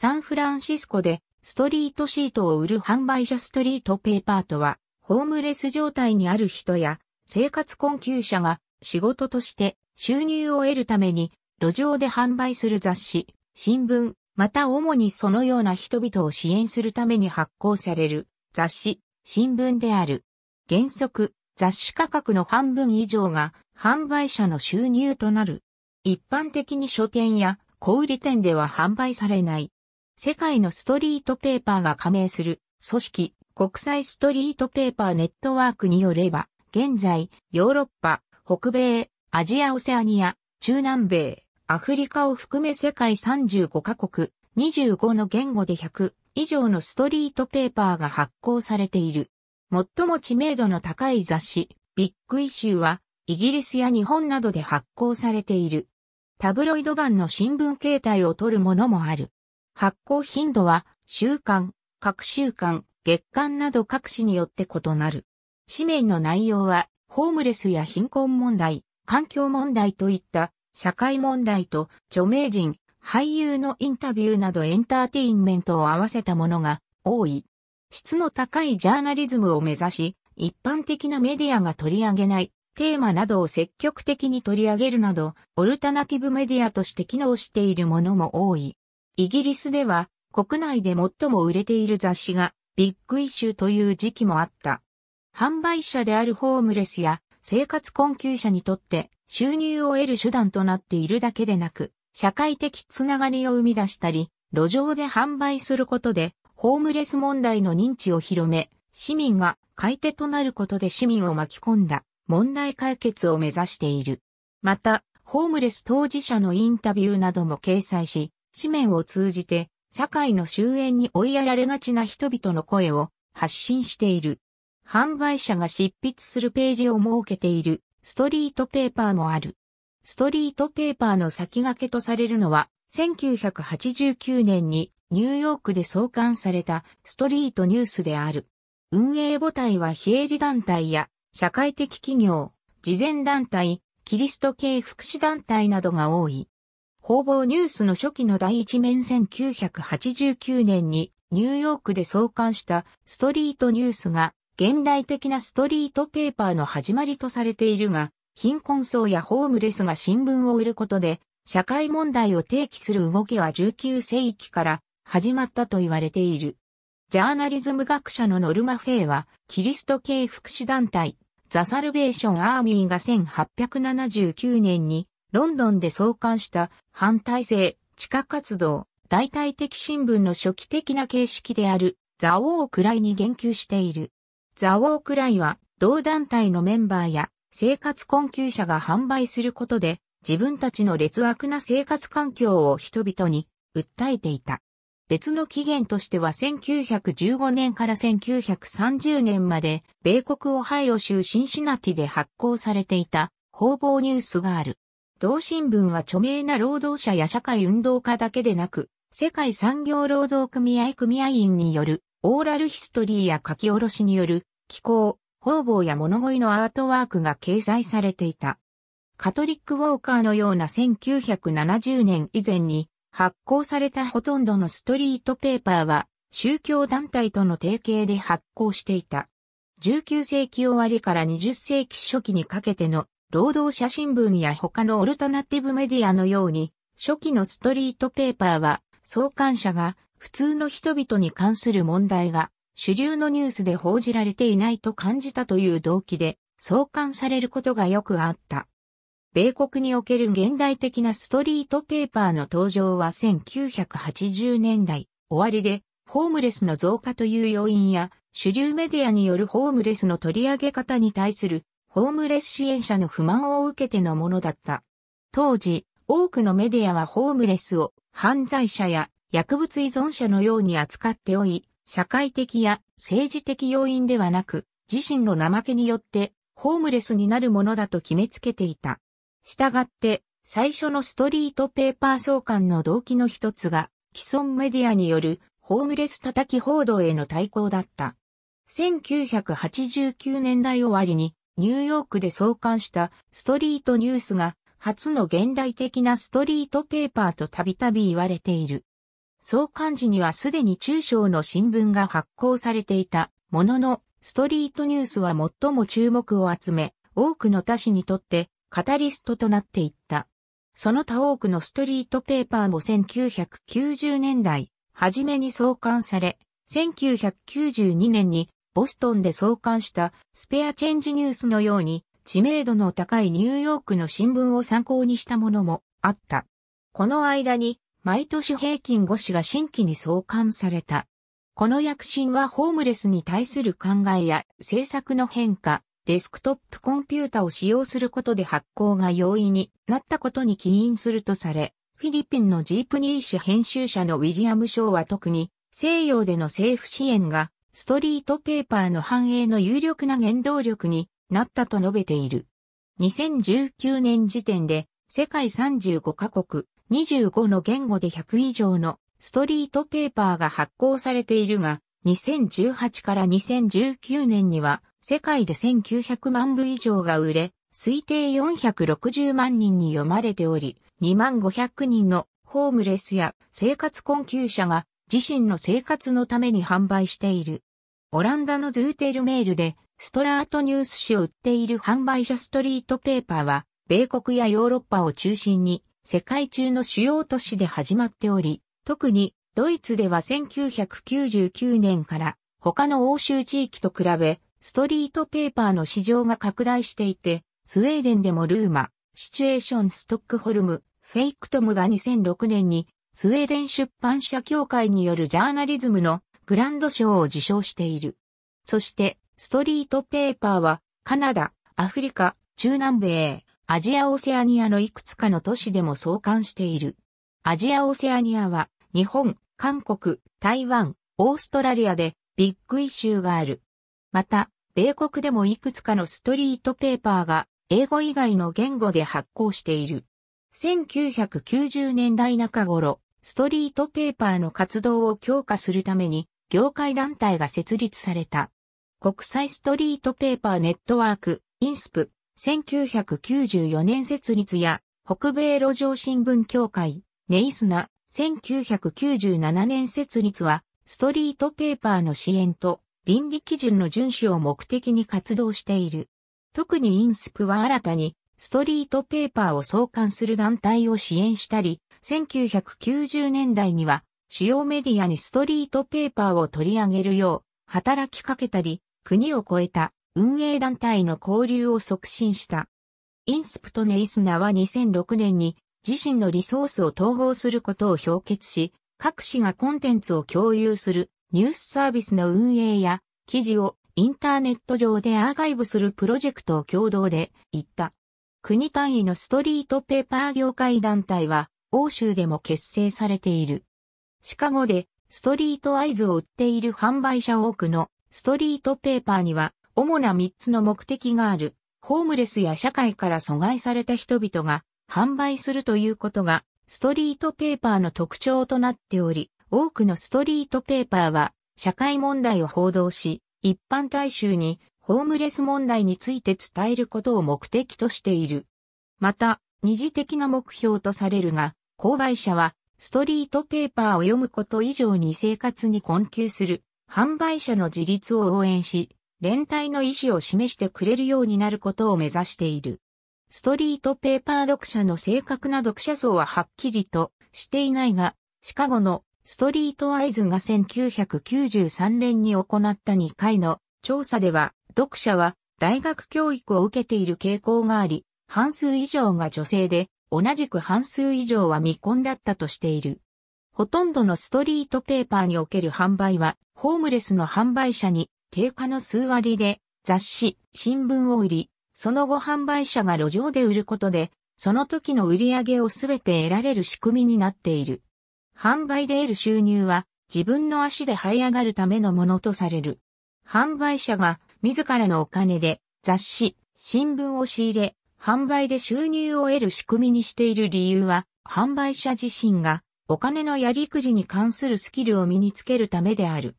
サンフランシスコでストリートシートを売る販売者ストリートペーパーとは、ホームレス状態にある人や生活困窮者が仕事として収入を得るために路上で販売する雑誌、新聞、また主にそのような人々を支援するために発行される雑誌、新聞である。原則、雑誌価格の半分以上が販売者の収入となる。一般的に書店や小売店では販売されない。世界のストリートペーパーが加盟する組織国際ストリートペーパーネットワークによれば、現在、ヨーロッパ、北米、アジア・オセアニア、中南米、アフリカを含め世界35カ国、25の言語で100以上のストリートペーパーが発行されている。最も知名度の高い雑誌、ビッグイシューは、イギリスや日本などで発行されている。タブロイド版の新聞形態を取るものもある。発行頻度は週間、各週間、月間など各紙によって異なる。紙面の内容は、ホームレスや貧困問題、環境問題といった社会問題と著名人、俳優のインタビューなどエンターテインメントを合わせたものが多い。質の高いジャーナリズムを目指し、一般的なメディアが取り上げないテーマなどを積極的に取り上げるなど、オルタナティブメディアとして機能しているものも多い。イギリスでは国内で最も売れている雑誌がビッグイシューという時期もあった。販売者であるホームレスや生活困窮者にとって収入を得る手段となっているだけでなく、社会的つながりを生み出したり、路上で販売することで、ホームレス問題の認知を広め、市民が買い手となることで市民を巻き込んだ問題解決を目指している。また、ホームレス当事者のインタビューなども掲載し、紙面を通じて、社会の終焉に追いやられがちな人々の声を発信している。販売者が執筆するページを設けているストリートペーパーもある。ストリートペーパーの先駆けとされるのは、1989年にニューヨークで創刊されたストリートニュースである。運営母体は非営利団体や社会的企業、慈善団体、キリスト系福祉団体などが多い。工房ニュースの初期の第一面1989年にニューヨークで創刊したストリートニュースが現代的なストリートペーパーの始まりとされているが、貧困層やホームレスが新聞を売ることで社会問題を提起する動きは19世紀から始まったと言われている。ジャーナリズム学者のノルマ・フェイは、キリスト系福祉団体、ザ・サルベーション・アーミーが1879年にロンドンで創刊した反体制、地下活動、代替的新聞の初期的な形式であるザ・オー・クライに言及している。ザ・オー・クライは同団体のメンバーや生活困窮者が販売することで自分たちの劣悪な生活環境を人々に訴えていた。別の起源としては1915年から1930年まで米国オハイオ州シンシナティで発行されていた報道ニュースがある。同新聞は著名な労働者や社会運動家だけでなく、世界産業労働組合組合員によるオーラルヒストリーや書き下ろしによる気候、方々や物乞いのアートワークが掲載されていた。カトリック・ウォーカーのような1970年以前に発行されたほとんどのストリートペーパーは宗教団体との提携で発行していた。19世紀終わりから20世紀初期にかけての労働者新聞や他のオルタナティブメディアのように、初期のストリートペーパーは、創刊者が普通の人々に関する問題が主流のニュースで報じられていないと感じたという動機で創刊されることがよくあった。米国における現代的なストリートペーパーの登場は1980年代終わりでホームレスの増加という要因や主流メディアによるホームレスの取り上げ方に対するホームレス支援者の不満を受けてのものだった。当時、多くのメディアはホームレスを犯罪者や薬物依存者のように扱っており、社会的や政治的要因ではなく、自身の怠けによってホームレスになるものだと決めつけていた。したがって、最初のストリートペーパー相関の動機の一つが、既存メディアによるホームレス叩き報道への対抗だった。1989年代終わりにニューヨークで創刊したストリートニュースが初の現代的なストリートペーパーとたびたび言われている。創刊時にはすでに中小の新聞が発行されていたものの、ストリートニュースは最も注目を集め、多くの他紙にとってカタリストとなっていった。その他多くのストリートペーパーも1990年代、初めに創刊され、1992年にボストンで創刊したスペアチェンジニュースのように知名度の高いニューヨークの新聞を参考にしたものもあった。この間に毎年平均5紙が新規に創刊された。この躍進はホームレスに対する考えや政策の変化、デスクトップコンピュータを使用することで発行が容易になったことに起因するとされ、フィリピンのジープニー氏編集者のウィリアム・ショーは特に西洋での政府支援がストリートペーパーの繁栄の有力な原動力になったと述べている。2019年時点で世界35カ国25の言語で100以上のストリートペーパーが発行されているが2018から2019年には世界で1900万部以上が売れ推定460万人に読まれており2万500人のホームレスや生活困窮者が自身の生活のために販売している。オランダのズーテルメールでストラートニュース紙を売っている販売者ストリートペーパーは、米国やヨーロッパを中心に世界中の主要都市で始まっており、特にドイツでは1999年から他の欧州地域と比べ、ストリートペーパーの市場が拡大していて、スウェーデンでもルーマ、シチュエーションストックホルム、フェイクトムが2006年にスウェーデン出版社協会によるジャーナリズムのグランド賞を受賞している。そして、ストリートペーパーは、カナダ、アフリカ、中南米、アジアオセアニアのいくつかの都市でも創刊している。アジアオセアニアは、日本、韓国、台湾、オーストラリアでビッグイシューがある。また、米国でもいくつかのストリートペーパーが英語以外の言語で発行している。1990年代中頃、ストリートペーパーの活動を強化するために、業界団体が設立された。国際ストリートペーパーネットワーク、インスプ、1994年設立や、北米路上新聞協会、ネイスナ、1997年設立は、ストリートペーパーの支援と、倫理基準の遵守を目的に活動している。特にインスプは新たに、ストリートペーパーを創刊する団体を支援したり、1990年代には主要メディアにストリートペーパーを取り上げるよう働きかけたり、国を超えた運営団体の交流を促進した。インスプトネイスナは2006年に自身のリソースを統合することを評決し、各紙がコンテンツを共有するニュースサービスの運営や記事をインターネット上でアーカイブするプロジェクトを共同で行った。国単位のストリートペーパー業界団体は欧州でも結成されている。シカゴでストリートアイズを売っている販売者多くのストリートペーパーには主な3つの目的がある。ホームレスや社会から阻害された人々が販売するということがストリートペーパーの特徴となっており、多くのストリートペーパーは社会問題を報道し、一般大衆にホームレス問題について伝えることを目的としている。また、二次的な目標とされるが、購買者は、ストリートペーパーを読むこと以上に生活に困窮する、販売者の自立を応援し、連帯の意思を示してくれるようになることを目指している。ストリートペーパー読者の正確な読者層ははっきりとしていないが、シカゴのストリートアイズが1993年に行った2回の調査では、読者は大学教育を受けている傾向があり、半数以上が女性で、同じく半数以上は未婚だったとしている。ほとんどのストリートペーパーにおける販売は、ホームレスの販売者に、定価の数割で、雑誌、新聞を売り、その後販売者が路上で売ることで、その時の売り上げをすべて得られる仕組みになっている。販売で得る収入は、自分の足で這い上がるためのものとされる。販売者が、自らのお金で、雑誌、新聞を仕入れ、販売で収入を得る仕組みにしている理由は、販売者自身がお金のやりくりに関するスキルを身につけるためである。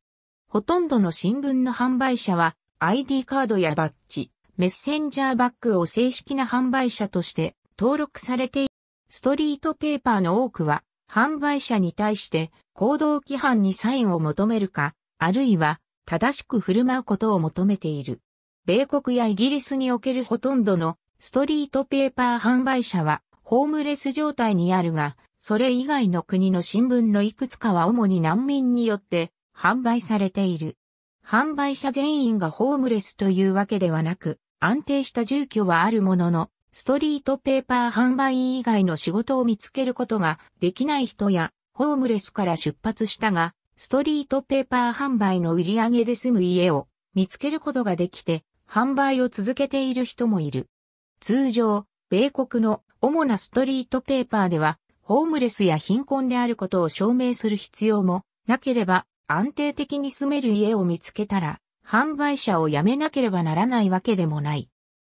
ほとんどの新聞の販売者は ID カードやバッジ、メッセンジャーバッグを正式な販売者として登録されている。ストリートペーパーの多くは販売者に対して行動規範にサインを求めるか、あるいは正しく振る舞うことを求めている。米国やイギリスにおけるほとんどのストリートペーパー販売者はホームレス状態にあるが、それ以外の国の新聞のいくつかは主に難民によって販売されている。販売者全員がホームレスというわけではなく、安定した住居はあるものの、ストリートペーパー販売員以外の仕事を見つけることができない人や、ホームレスから出発したが、ストリートペーパー販売の売り上げで住む家を見つけることができて、販売を続けている人もいる。通常、米国の主なストリートペーパーでは、ホームレスや貧困であることを証明する必要もなければ、安定的に住める家を見つけたら、販売者を辞めなければならないわけでもない。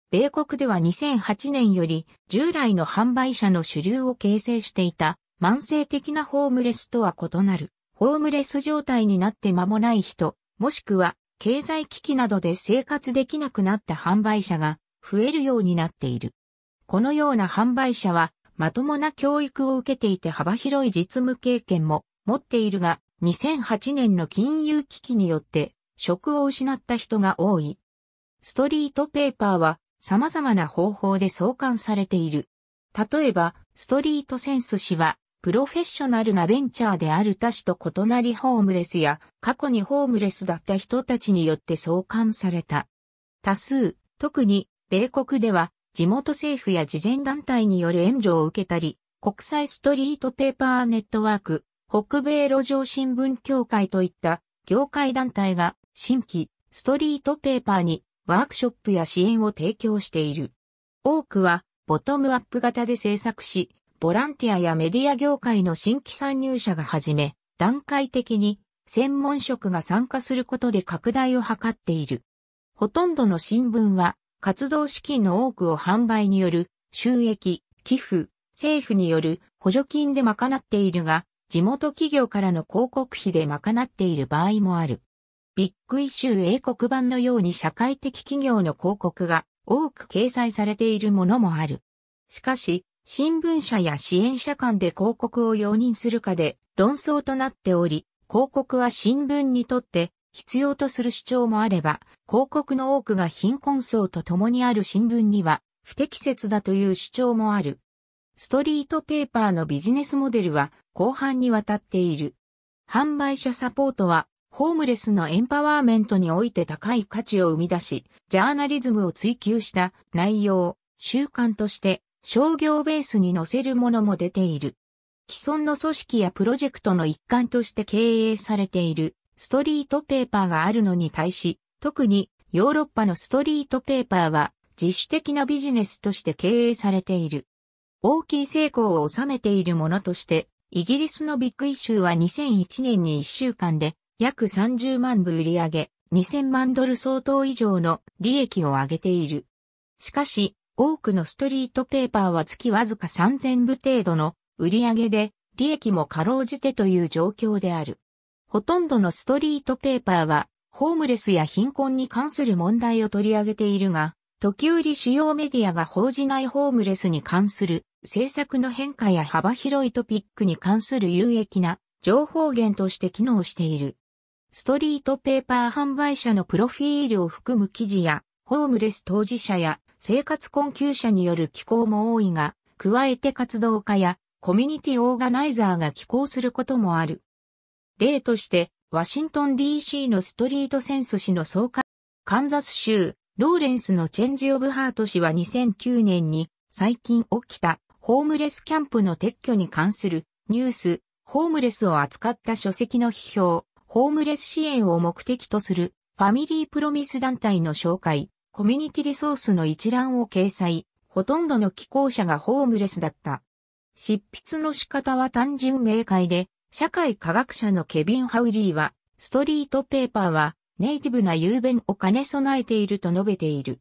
米国では2008年より従来の販売者の主流を形成していた慢性的なホームレスとは異なる、ホームレス状態になって間もない人、もしくは経済危機などで生活できなくなった販売者が増えるようになっている。このような販売者は、まともな教育を受けていて幅広い実務経験も持っているが、2008年の金融危機によって職を失った人が多い。ストリートペーパーは様々な方法で創刊されている。例えば、ストリートセンス氏は、プロフェッショナルなベンチャーである他氏と異なりホームレスや過去にホームレスだった人たちによって創刊された。多数、特に米国では地元政府や慈善団体による援助を受けたり、国際ストリートペーパーネットワーク、北米路上新聞協会といった業界団体が新規ストリートペーパーにワークショップや支援を提供している。多くはボトムアップ型で制作し、ボランティアやメディア業界の新規参入者がはじめ、段階的に専門職が参加することで拡大を図っている。ほとんどの新聞は活動資金の多くを販売による収益、寄付、政府による補助金で賄っているが、地元企業からの広告費で賄っている場合もある。ビッグイシュー英国版のように社会的企業の広告が多く掲載されているものもある。しかし、新聞社や支援者間で広告を容認するかで論争となっており、広告は新聞にとって必要とする主張もあれば、広告の多くが貧困層と共にある新聞には不適切だという主張もある。ストリートペーパーのビジネスモデルは後半にわたっている。販売者サポートはホームレスのエンパワーメントにおいて高い価値を生み出し、ジャーナリズムを追求した内容、習慣として商業ベースに載せるものも出ている。既存の組織やプロジェクトの一環として経営されているストリートペーパーがあるのに対し、特にヨーロッパのストリートペーパーは自主的なビジネスとして経営されている。大きい成功を収めているものとして、イギリスのビッグイシューは2001年に1週間で約30万部売り上げ、2000万ドル相当以上の利益を上げている。しかし、多くのストリートペーパーは月わずか3000部程度の売り上げで、利益も過労じてという状況である。ほとんどのストリートペーパーは、ホームレスや貧困に関する問題を取り上げているが、時折主要メディアが報じないホームレスに関する政策の変化や幅広いトピックに関する有益な情報源として機能している。ストリートペーパー販売者のプロフィールを含む記事や、ホームレス当事者や生活困窮者による寄稿も多いが、加えて活動家やコミュニティオーガナイザーが寄稿することもある。例として、ワシントン DC のストリートセンス氏の総会、カンザス州、ローレンスのチェンジオブハート氏は2009年に最近起きたホームレスキャンプの撤去に関するニュース、ホームレスを扱った書籍の批評、ホームレス支援を目的とするファミリープロミス団体の紹介、コミュニティリソースの一覧を掲載、ほとんどの寄稿者がホームレスだった。執筆の仕方は単純明快で、社会科学者のケビン・ハウリーは、ストリートペーパーはネイティブな雄弁を兼ね備えていると述べている。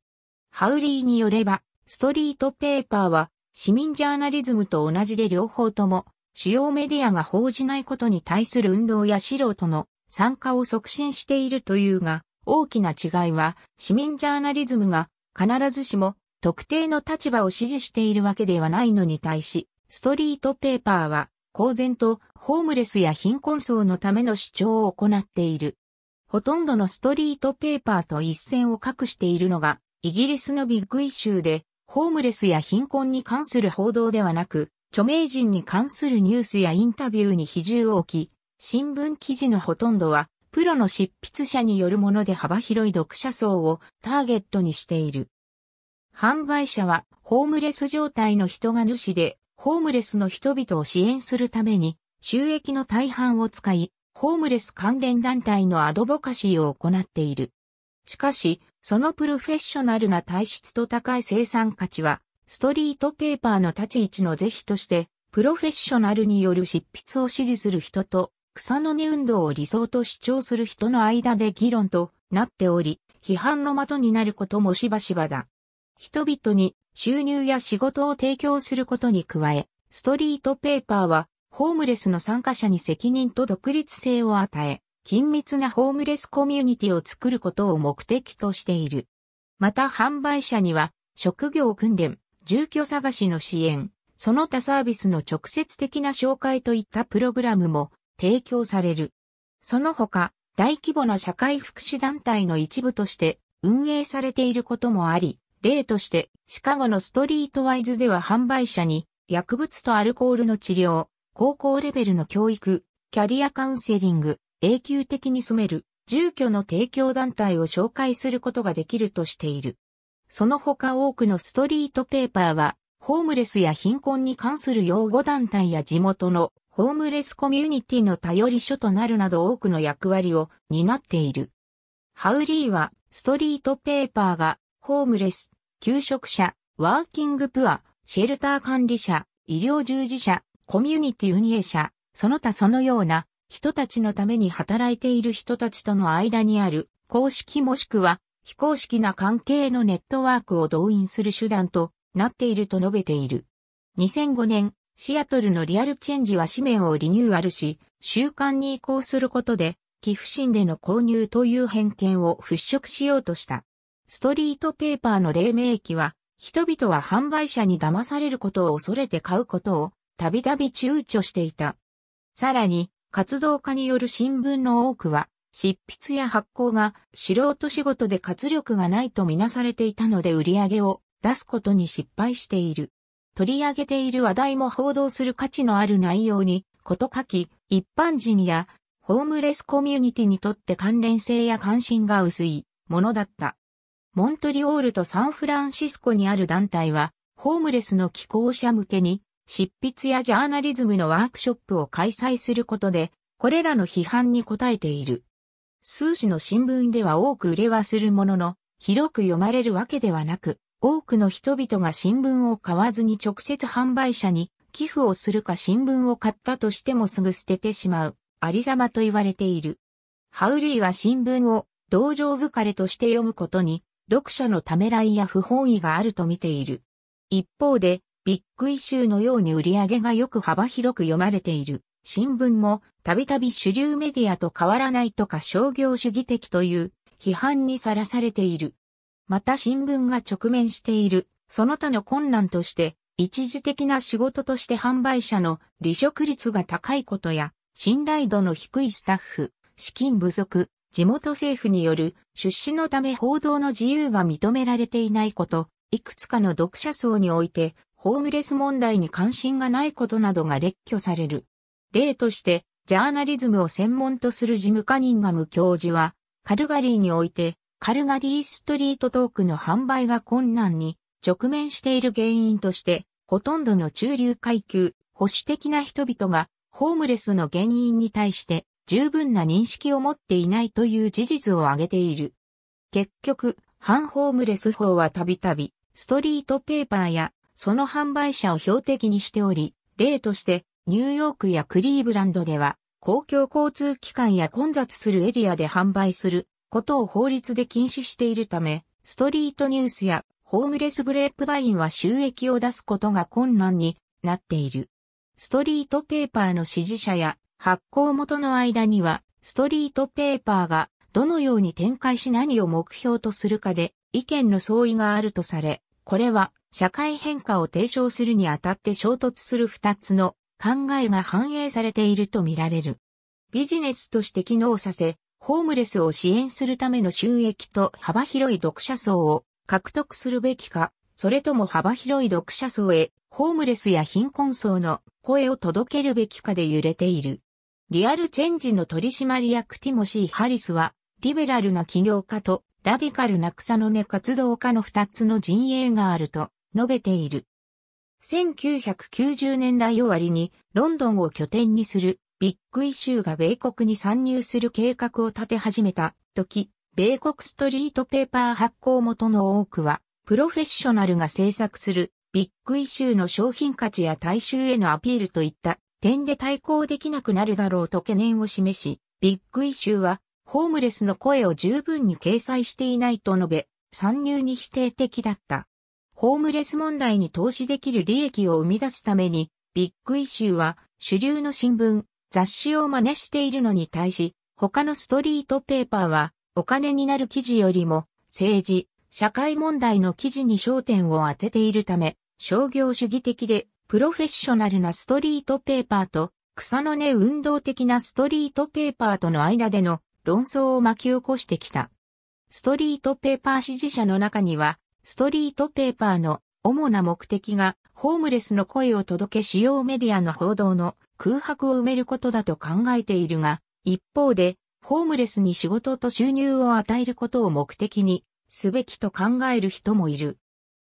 ハウリーによれば、ストリートペーパーは市民ジャーナリズムと同じで両方とも主要メディアが報じないことに対する運動や素人の参加を促進しているというが、大きな違いは市民ジャーナリズムが必ずしも特定の立場を支持しているわけではないのに対し、ストリートペーパーは公然とホームレスや貧困層のための主張を行っている。ほとんどのストリートペーパーと一線を画しているのが、イギリスのビッグイシューで、ホームレスや貧困に関する報道ではなく、著名人に関するニュースやインタビューに比重を置き、新聞記事のほとんどは、プロの執筆者によるもので幅広い読者層をターゲットにしている。販売者は、ホームレス状態の人が主で、ホームレスの人々を支援するために、収益の大半を使い、ホームレス関連団体のアドボカシーを行っている。しかし、そのプロフェッショナルな体質と高い生産価値は、ストリートペーパーの立ち位置の是非として、プロフェッショナルによる執筆を支持する人と、草の根運動を理想と主張する人の間で議論となっており、批判の的になることもしばしばだ。人々に収入や仕事を提供することに加え、ストリートペーパーはホームレスの参加者に責任と独立性を与え、緊密なホームレスコミュニティを作ることを目的としている。また販売者には、職業訓練、住居探しの支援、その他サービスの直接的な紹介といったプログラムも提供される。その他、大規模な社会福祉団体の一部として運営されていることもあり、例として、シカゴのストリートワイズでは販売者に薬物とアルコールの治療、高校レベルの教育、キャリアカウンセリング、永久的に住める、住居の提供団体を紹介することができるとしている。その他多くのストリートペーパーは、ホームレスや貧困に関する擁護団体や地元のホームレスコミュニティの頼り書となるなど多くの役割を担っている。ハウリーはストリートペーパーがホームレス、求職者、ワーキングプア、シェルター管理者、医療従事者、コミュニティ運営者、その他そのような人たちのために働いている人たちとの間にある公式もしくは非公式な関係のネットワークを動員する手段となっていると述べている。2005年、シアトルのリアルチェンジは紙面をリニューアルし、習慣に移行することで、寄付信での購入という偏見を払拭しようとした。ストリートペーパーの黎明期は、人々は販売者に騙されることを恐れて買うことをたびたび躊躇していた。さらに、活動家による新聞の多くは、執筆や発行が素人仕事で活力がないとみなされていたので売り上げを出すことに失敗している。取り上げている話題も報道する価値のある内容に、こと書き、一般人やホームレスコミュニティにとって関連性や関心が薄いものだった。モントリオールとサンフランシスコにある団体は、ホームレスの寄稿者向けに執筆やジャーナリズムのワークショップを開催することで、これらの批判に応えている。数紙の新聞では多く売れはするものの、広く読まれるわけではなく、多くの人々が新聞を買わずに直接販売者に寄付をするか新聞を買ったとしてもすぐ捨ててしまう、ありざまと言われている。ハウリーは新聞を同情疲れとして読むことに、読者のためらいや不本意があると見ている。一方で、ビッグイシューのように売り上げがよく幅広く読まれている。新聞もたびたび主流メディアと変わらないとか商業主義的という批判にさらされている。また新聞が直面しているその他の困難として一時的な仕事として販売者の離職率が高いことや信頼度の低いスタッフ、資金不足、地元政府による出資のため報道の自由が認められていないこと、いくつかの読者層においてホームレス問題に関心がないことなどが列挙される。例として、ジャーナリズムを専門とするジム・カニンガム教授は、カルガリーにおいて、カルガリーストリートトークの販売が困難に直面している原因として、ほとんどの中流階級、保守的な人々が、ホームレスの原因に対して十分な認識を持っていないという事実を挙げている。結局、反ホームレス法はたびたび、ストリートペーパーやその販売者を標的にしており、例としてニューヨークやクリーブランドでは公共交通機関や混雑するエリアで販売することを法律で禁止しているため、ストリートニュースやホームレスグレープバインは収益を出すことが困難になっている。ストリートペーパーの支持者や発行元の間には、ストリートペーパーがどのように展開し何を目標とするかで意見の相違があるとされ、これは社会変化を提唱するにあたって衝突する二つの考えが反映されているとみられる。ビジネスとして機能させ、ホームレスを支援するための収益と幅広い読者層を獲得するべきか、それとも幅広い読者層へ、ホームレスや貧困層の声を届けるべきかで揺れている。リアルチェンジの取締役ティモシー・ハリスは、リベラルな起業家とラディカルな草の根活動家の二つの陣営があると述べている。1990年代終わりにロンドンを拠点にするビッグイシューが米国に参入する計画を立て始めた時、米国ストリートペーパー発行元の多くは、プロフェッショナルが制作するビッグイシューの商品価値や大衆へのアピールといった点で対抗できなくなるだろうと懸念を示し、ビッグイシューはホームレスの声を十分に掲載していないと述べ、参入に否定的だった。ホームレス問題に投資できる利益を生み出すために、ビッグイシューは主流の新聞、雑誌を真似しているのに対し、他のストリートペーパーはお金になる記事よりも政治、社会問題の記事に焦点を当てているため、商業主義的でプロフェッショナルなストリートペーパーと草の根運動的なストリートペーパーとの間での論争を巻き起こしてきた。ストリートペーパー支持者の中にはストリートペーパーの主な目的がホームレスの声を届け主要メディアの報道の空白を埋めることだと考えているが、一方で、ホームレスに仕事と収入を与えることを目的にすべきと考える人もいる。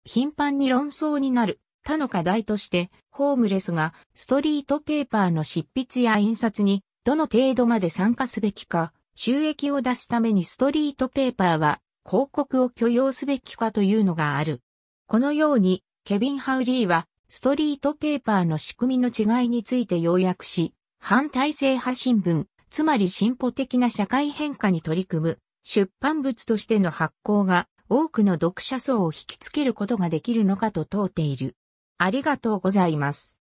頻繁に論争になる他の課題として、ホームレスがストリートペーパーの執筆や印刷にどの程度まで参加すべきか、収益を出すためにストリートペーパーは広告を許容すべきかというのがある。このように、ケビン・ハウリーは、ストリートペーパーの仕組みの違いについて要約し、反体制派新聞、つまり進歩的な社会変化に取り組む、出版物としての発行が、多くの読者層を引きつけることができるのかと問うている。ありがとうございます。